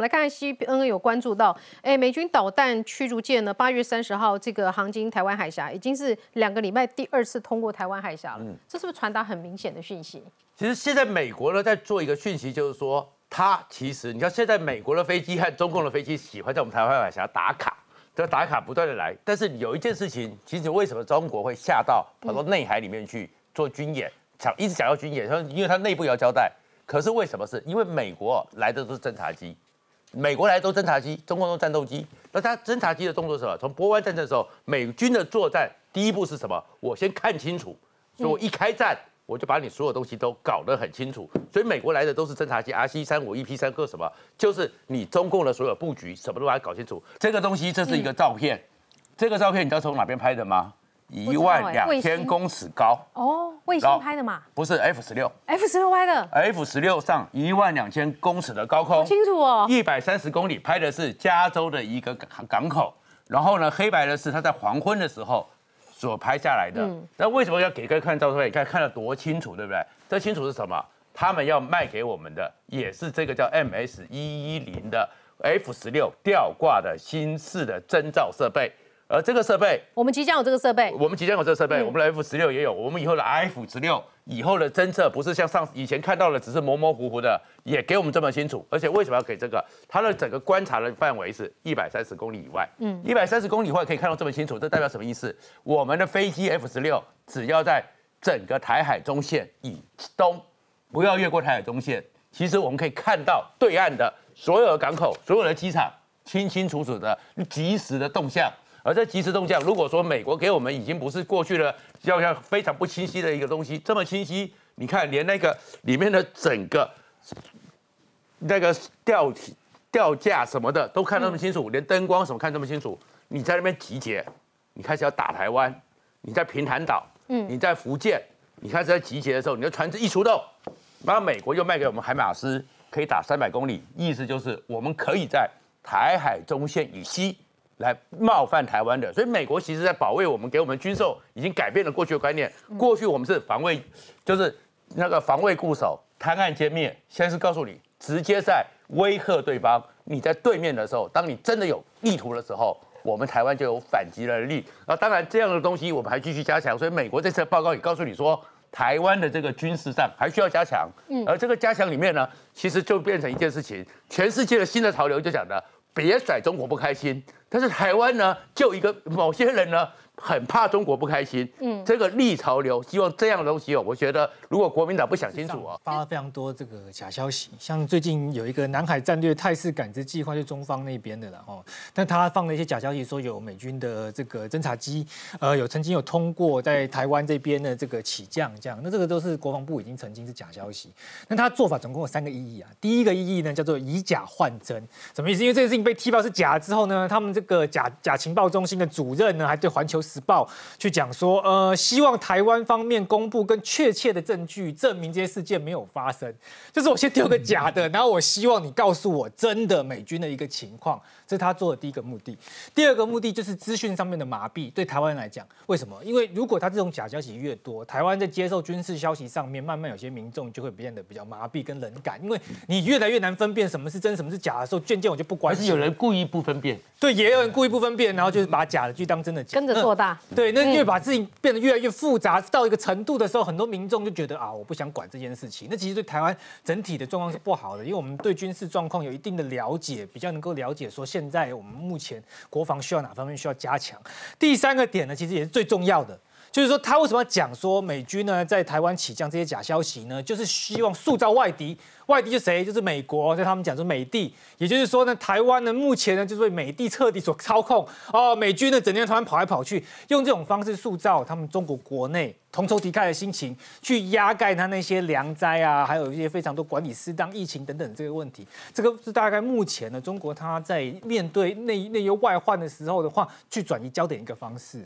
我们来看 CNN 有关注到，哎，美军导弹驱逐舰呢，八月三十号这个航经台湾海峡，已经是两个礼拜第二次通过台湾海峡了。嗯，这是不是传达很明显的讯息？其实现在美国呢在做一个讯息，就是说，他其实你看现在美国的飞机和中共的飞机喜欢在我们台湾海峡打卡，这打卡不断的来。但是有一件事情，其实为什么中国会下到跑到内海里面去做军演，想一直想要军演，因为它内部也要交代。可是为什么？是因为美国来的都是侦察机。美国来都侦察机，中共都战斗机。那他侦察机的动作是什么？从波湾战争的时候，美军的作战第一步是什么？我先看清楚，所以我一开战，我就把你所有东西都搞得很清楚。所以美国来的都是侦察机，R C 三五一 P 三个什么，就是你中共的所有布局，什么都把它搞清楚。这个东西这是一个照片，这个照片你知道从哪边拍的吗？一万两千公尺高哦，卫星拍的嘛？不是 F 十六，F 十六拍的 F 十六上一万两千公尺的高空，清楚哦，一百三十公里拍的是加州的一个港港口，然后呢，黑白的是它在黄昏的时候所拍下来的。那为什么要给各位看照片？你看看得多清楚，对不对？这清楚是什么？他们要卖给我们的也是这个叫 MS 一一零的 F 十六吊挂的新式的侦照设备。而这个设备，我们即将有这个设备，我们即将有这个设备，我们 F 十六也有，我们以后的 F 十六以后的侦测不是像上以前看到的，只是模模糊糊的，也给我们这么清楚。而且为什么要给这个？它的整个观察的范围是一百三十公里以外，嗯，一百三十公里外可以看到这么清楚，这代表什么意思？我们的飞机 F 十六只要在整个台海中线以东，不要越过台海中线，其实我们可以看到对岸的所有的港口、所有的机场，清清楚楚的、及时的动向。而在即时动向，如果说美国给我们已经不是过去的，要要非常不清晰的一个东西，这么清晰，你看连那个里面的整个那个吊吊架什么的都看那么清楚，连灯光什么看那么清楚，你在那边集结，你开始要打台湾，你在平潭岛，嗯，你在福建，你开始在集结的时候，你的船只一出动，然后美国又卖给我们海马斯，可以打三百公里，意思就是我们可以在台海中线以西。来冒犯台湾的，所以美国其实，在保卫我们，给我们军售已经改变了过去的观念。过去我们是防卫，就是那个防卫固守，谈案歼灭。现在是告诉你，直接在威吓对方。你在对面的时候，当你真的有意图的时候，我们台湾就有反击的力。那当然这样的东西我们还继续加强。所以美国这次报告也告诉你说，台湾的这个军事上还需要加强。嗯，而这个加强里面呢，其实就变成一件事情，全世界的新的潮流就讲的。别甩中国不开心，但是台湾呢，就一个某些人呢。很怕中国不开心，嗯，这个逆潮流，希望这样的东西哦。我觉得如果国民党不想清楚啊，发了非常多这个假消息，像最近有一个南海战略态势感知计划，就中方那边的了哦。但他放了一些假消息，说有美军的这个侦察机，呃，有曾经有通过在台湾这边的这个起降，这样，那这个都是国防部已经曾经是假消息。那他做法总共有三个意义啊，第一个意义呢叫做以假换真，什么意思？因为这件事情被踢爆是假之后呢，他们这个假假情报中心的主任呢，还对环球。时报去讲说，呃，希望台湾方面公布更确切的证据，证明这些事件没有发生。就是我先丢个假的，然后我希望你告诉我真的美军的一个情况，这是他做的第一个目的。第二个目的就是资讯上面的麻痹，对台湾来讲，为什么？因为如果他这种假消息越多，台湾在接受军事消息上面，慢慢有些民众就会变得比较麻痹跟冷感，因为你越来越难分辨什么是真什么是假的时候，渐渐我就不关心。是有人故意不分辨？对，也有人故意不分辨，然后就是把假的去当真的假。跟着做。对，那越把自己变得越来越复杂到一个程度的时候，很多民众就觉得啊，我不想管这件事情。那其实对台湾整体的状况是不好的，因为我们对军事状况有一定的了解，比较能够了解说现在我们目前国防需要哪方面需要加强。第三个点呢，其实也是最重要的。就是说，他为什么要讲说美军呢在台湾起降这些假消息呢？就是希望塑造外敌，外敌是谁？就是美国。在他们讲说美帝，也就是说呢，台湾呢目前呢就是被美帝彻底所操控。哦，美军呢整天突然跑来跑去，用这种方式塑造他们中国国内同仇敌忾的心情，去压盖他那些粮灾啊，还有一些非常多管理失当、疫情等等这个问题。这个是大概目前呢中国他在面对内内忧外患的时候的话，去转移焦点一个方式。